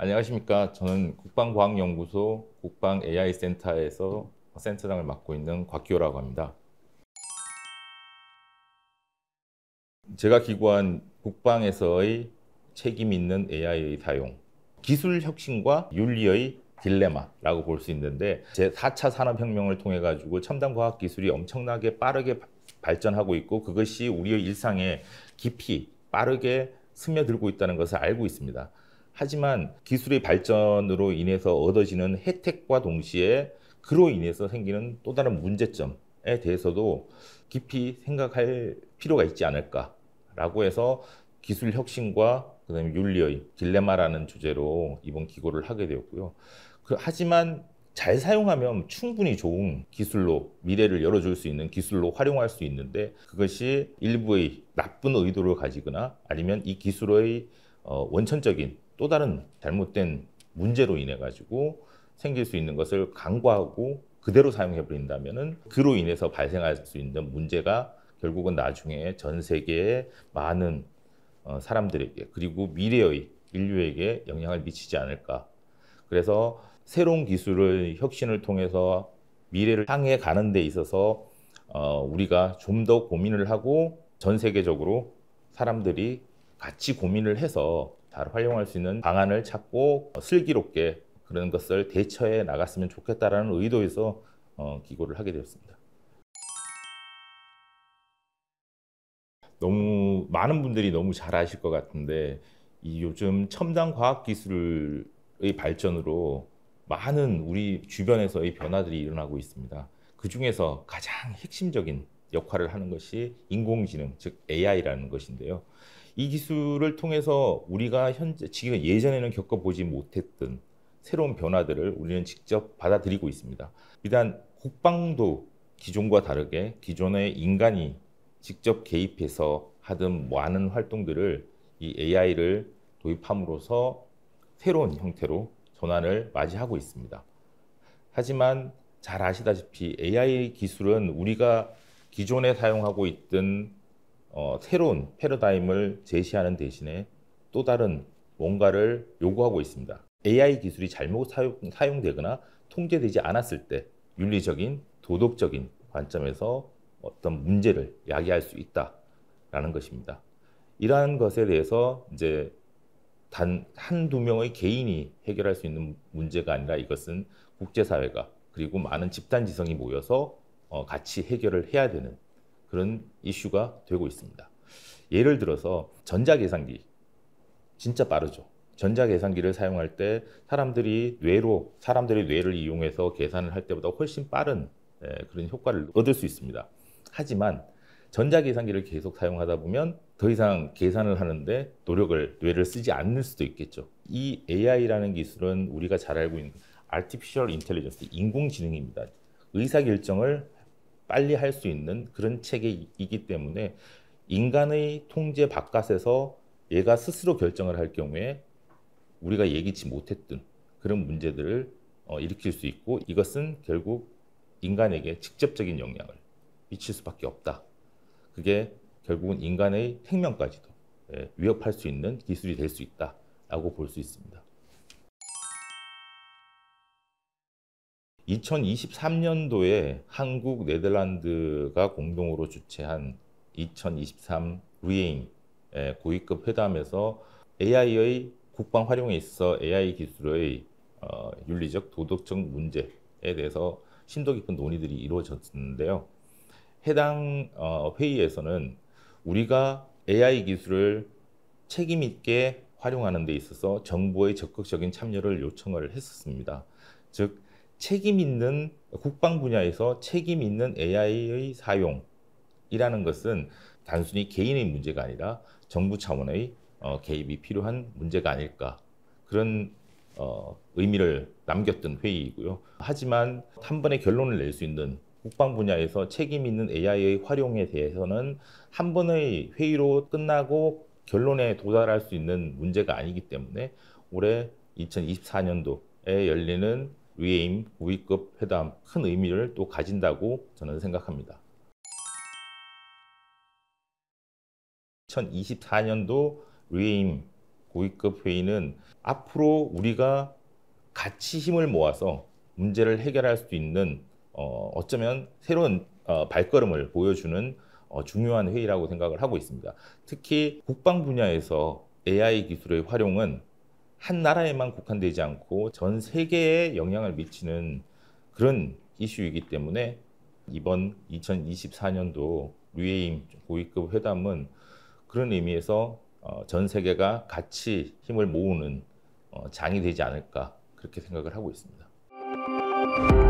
안녕하십니까. 저는 국방과학연구소 국방AI센터에서 센터장을 맡고 있는 곽기호라고 합니다. 제가 기구한 국방에서의 책임 있는 AI의 사용, 기술 혁신과 윤리의 딜레마라고 볼 수 있는데 제4차 산업혁명을 통해 가지고 첨단 과학 기술이 엄청나게 빠르게 발전하고 있고 그것이 우리의 일상에 깊이 빠르게 스며들고 있다는 것을 알고 있습니다. 하지만 기술의 발전으로 인해서 얻어지는 혜택과 동시에 그로 인해서 생기는 또 다른 문제점에 대해서도 깊이 생각할 필요가 있지 않을까라고 해서 기술 혁신과 그다음에 윤리의 딜레마라는 주제로 이번 기고를 하게 되었고요. 그, 하지만 잘 사용하면 충분히 좋은 기술로 미래를 열어줄 수 있는 기술로 활용할 수 있는데 그것이 일부의 나쁜 의도를 가지거나 아니면 이 기술의 어, 원천적인 또 다른 잘못된 문제로 인해 가지고 생길 수 있는 것을 간과하고 그대로 사용해 버린다면은 그로 인해서 발생할 수 있는 문제가 결국은 나중에 전 세계의 많은 어, 사람들에게 그리고 미래의 인류에게 영향을 미치지 않을까. 그래서 새로운 기술을 혁신을 통해서 미래를 향해 가는 데 있어서 어, 우리가 좀 더 고민을 하고 전 세계적으로 사람들이 같이 고민을 해서 잘 활용할 수 있는 방안을 찾고 어, 슬기롭게 그런 것을 대처해 나갔으면 좋겠다라는 의도에서 어, 기고를 하게 되었습니다. 너무 많은 분들이 너무 잘 아실 것 같은데 이 요즘 첨단 과학 기술의 발전으로 많은 우리 주변에서의 변화들이 일어나고 있습니다. 그 중에서 가장 핵심적인 역할을 하는 것이 인공지능, 즉 AI라는 것인데요. 이 기술을 통해서 우리가 현재 지금 예전에는 겪어보지 못했던 새로운 변화들을 우리는 직접 받아들이고 있습니다. 일단 국방도 기존과 다르게 기존의 인간이 직접 개입해서 하던 많은 활동들을 이 AI를 도입함으로써 새로운 형태로 전환을 맞이하고 있습니다. 하지만 잘 아시다시피 AI 기술은 우리가 기존에 사용하고 있던 어, 새로운 패러다임을 제시하는 대신에 또 다른 뭔가를 요구하고 있습니다. AI 기술이 잘못 사용, 사용되거나 통제되지 않았을 때 윤리적인, 도덕적인 관점에서 어떤 문제를 야기할 수 있다라는 것입니다. 이러한 것에 대해서 이제 단 한두 명의 개인이 해결할 수 있는 문제가 아니라 이것은 국제사회가 그리고 많은 집단지성이 모여서 어, 같이 해결을 해야 되는 그런 이슈가 되고 있습니다. 예를 들어서 전자계산기 진짜 빠르죠. 전자계산기를 사용할 때 사람들이 뇌로 사람들의 뇌를 이용해서 계산을 할 때보다 훨씬 빠른 예, 그런 효과를 얻을 수 있습니다. 하지만 전자계산기를 계속 사용하다 보면 더 이상 계산을 하는데 노력을 뇌를 쓰지 않을 수도 있겠죠. 이 AI라는 기술은 우리가 잘 알고 있는 Artificial Intelligence 인공지능입니다. 의사결정을 빨리 할 수 있는 그런 체계이기 때문에 인간의 통제 바깥에서 얘가 스스로 결정을 할 경우에 우리가 예기치 못했던 그런 문제들을 어, 일으킬 수 있고 이것은 결국 인간에게 직접적인 영향을 미칠 수밖에 없다. 그게 결국은 인간의 생명까지도 예, 위협할 수 있는 기술이 될 수 있다라고 볼 수 있습니다. 2023년도에 한국, 네덜란드가 공동으로 주최한 2023 루잉 고위급 회담에서 AI의 국방 활용에 있어 AI 기술의 어, 윤리적, 도덕적 문제에 대해서 심도 깊은 논의들이 이루어졌는데요. 해당 어, 회의에서는 우리가 AI 기술을 책임 있게 활용하는 데 있어서 정부의 적극적인 참여를 요청을 했었습니다. 즉 책임 있는 국방 분야에서 책임 있는 AI의 사용이라는 것은 단순히 개인의 문제가 아니라 정부 차원의 어, 개입이 필요한 문제가 아닐까 그런 어, 의미를 남겼던 회의이고요. 하지만 한 번에 결론을 낼 수 있는 국방 분야에서 책임 있는 AI의 활용에 대해서는 한 번의 회의로 끝나고 결론에 도달할 수 있는 문제가 아니기 때문에 올해 2024년도에 열리는 위에임, 우위급 회담 큰 의미를 또 가진다고 저는 생각합니다. 2024년도 위임 고위급 회의는 앞으로 우리가 같이 힘을 모아서 문제를 해결할 수 있는 어, 어쩌면 새로운 어, 발걸음을 보여주는 어, 중요한 회의라고 생각을 하고 있습니다. 특히 국방 분야에서 AI 기술의 활용은 한 나라에만 국한되지 않고 전 세계에 영향을 미치는 그런 이슈이기 때문에 이번 2024년도 루에임 고위급 회담은 그런 의미에서 어, 전 세계가 같이 힘을 모으는 어, 장이 되지 않을까 그렇게 생각을 하고 있습니다.